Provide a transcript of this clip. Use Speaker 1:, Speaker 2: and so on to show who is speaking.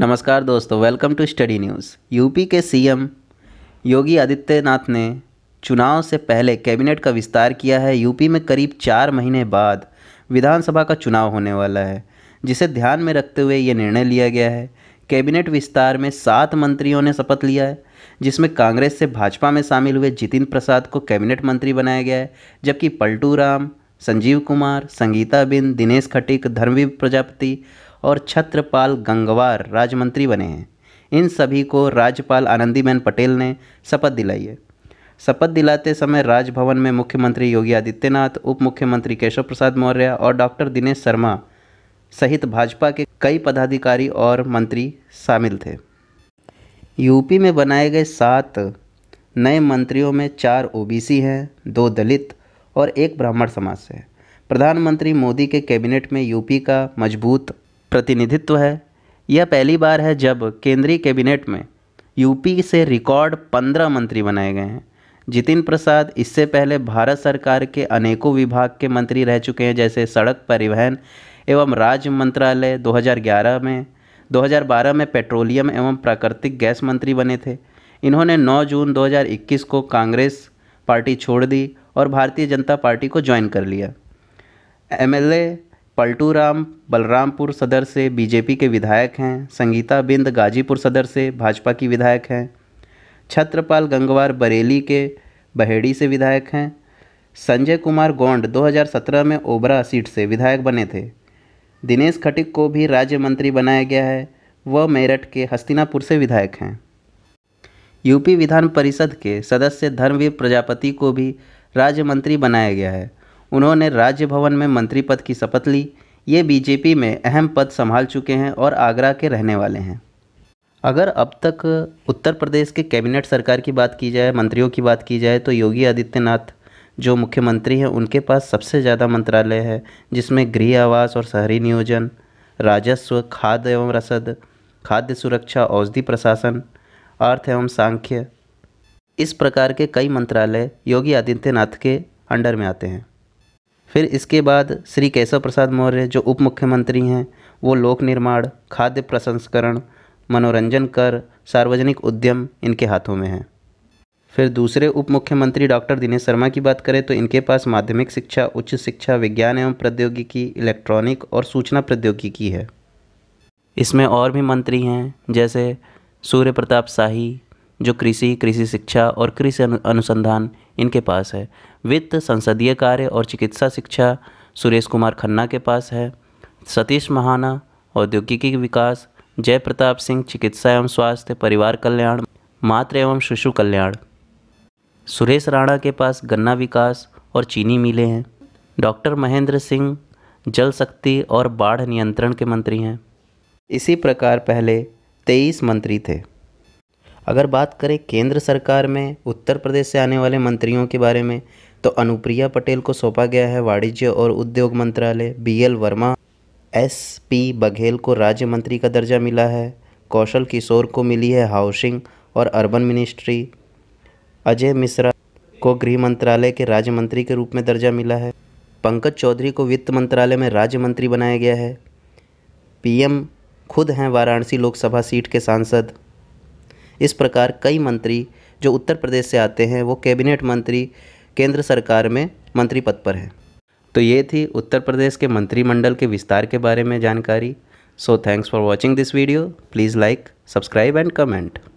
Speaker 1: नमस्कार दोस्तों welcome to study news UP के सीएम योगी आदित्यनाथ ने चुनाव से पहले कैबिनेट का विस्तार किया है यूपी में करीब चार महीने बाद विधानसभा का चुनाव होने वाला है जिसे ध्यान में रखते हुए ये निर्णय लिया गया है कैबिनेट विस्तार में सात मंत्रियों ने शपथ लिया है जिसमें कांग्रेस से भाजपा में शामिल हुए जितिन प्रसाद को कैबिनेट मंत्री बनाया गया है जबकि पलटू राम संजीव कुमार संगीता बिंद दिनेश खटिक धर्मवीर प्रजापति और छत्रपाल गंगवार राज्यमंत्री बने हैं इन सभी को राज्यपाल आनंदीबेन पटेल ने शपथ दिलाई है शपथ दिलाते समय राजभवन में मुख्यमंत्री योगी आदित्यनाथ उप मुख्यमंत्री केशव प्रसाद मौर्य और डॉक्टर दिनेश शर्मा सहित भाजपा के कई पदाधिकारी और मंत्री शामिल थे यूपी में बनाए गए सात नए मंत्रियों में चार ओबीसी हैं दो दलित और एक ब्राह्मण समाज से है प्रधानमंत्री मोदी के कैबिनेट में यूपी का मजबूत प्रतिनिधित्व है यह पहली बार है जब केंद्रीय कैबिनेट में यूपी से रिकॉर्ड पंद्रह मंत्री बनाए गए हैं जितिन प्रसाद इससे पहले भारत सरकार के अनेकों विभाग के मंत्री रह चुके हैं जैसे सड़क परिवहन एवं राज्य मंत्रालय 2011 में 2012 में पेट्रोलियम एवं प्राकृतिक गैस मंत्री बने थे इन्होंने 9 जून 2021 को कांग्रेस पार्टी छोड़ दी और भारतीय जनता पार्टी को ज्वाइन कर लिया एमएलए पलटू राम बलरामपुर सदर से बीजेपी के विधायक हैं संगीता बिंद गाजीपुर सदर से भाजपा की विधायक हैं छत्रपाल गंगवार बरेली के बहेड़ी से विधायक हैं संजय कुमार गोंड 2017 में ओबरा सीट से विधायक बने थे दिनेश खटिक को भी राज्य मंत्री बनाया गया है वह मेरठ के हस्तिनापुर से विधायक हैं यूपी विधान परिषद के सदस्य धर्मवीर प्रजापति को भी राज्य मंत्री बनाया गया है उन्होंने राज्य भवन में मंत्री पद की शपथ ली ये बीजेपी में अहम पद संभाल चुके हैं और आगरा के रहने वाले हैं अगर अब तक उत्तर प्रदेश के कैबिनेट सरकार की बात की जाए मंत्रियों की बात की जाए तो योगी आदित्यनाथ जो मुख्यमंत्री हैं उनके पास सबसे ज़्यादा मंत्रालय है जिसमें गृह आवास और शहरी नियोजन राजस्व खाद्य एवं रसद खाद्य सुरक्षा औषधि प्रशासन अर्थ एवं सांख्य इस प्रकार के कई मंत्रालय योगी आदित्यनाथ के अंडर में आते हैं फिर इसके बाद श्री केशव प्रसाद मौर्य जो उप मुख्यमंत्री हैं वो लोक निर्माण खाद्य प्रसंस्करण मनोरंजन कर सार्वजनिक उद्यम इनके हाथों में है फिर दूसरे उप मुख्यमंत्री डॉक्टर दिनेश शर्मा की बात करें तो इनके पास माध्यमिक शिक्षा उच्च शिक्षा विज्ञान एवं प्रौद्योगिकी इलेक्ट्रॉनिक और सूचना प्रौद्योगिकी है इसमें और भी मंत्री हैं जैसे सूर्य प्रताप शाही जो कृषि कृषि शिक्षा और कृषि अनुसंधान इनके पास है वित्त संसदीय कार्य और चिकित्सा शिक्षा सुरेश कुमार खन्ना के पास है सतीश महाना औद्योगिकी विकास जय प्रताप सिंह चिकित्सा एवं स्वास्थ्य परिवार कल्याण मातृ एवं शिशु कल्याण सुरेश राणा के पास गन्ना विकास और चीनी मिले हैं डॉक्टर महेंद्र सिंह जल शक्ति और बाढ़ नियंत्रण के मंत्री हैं इसी प्रकार पहले तेईस मंत्री थे अगर बात करें केंद्र सरकार में उत्तर प्रदेश से आने वाले मंत्रियों के बारे में तो अनुप्रिया पटेल को सौंपा गया है वाणिज्य और उद्योग मंत्रालय B L Verma S P Baghel को राज्य मंत्री का दर्जा मिला है कौशल किशोर को मिली है हाउसिंग और अर्बन मिनिस्ट्री अजय मिश्रा को गृह मंत्रालय के राज्य मंत्री के रूप में दर्जा मिला है पंकज चौधरी को वित्त मंत्रालय में राज्य मंत्री बनाया गया है पीएम खुद हैं वाराणसी लोकसभा सीट के सांसद इस प्रकार कई मंत्री जो उत्तर प्रदेश से आते हैं वो कैबिनेट मंत्री केंद्र सरकार में मंत्री पद पर हैं तो ये थी उत्तर प्रदेश के मंत्रिमंडल के विस्तार के बारे में जानकारी so thanks for watching this video please like subscribe and comment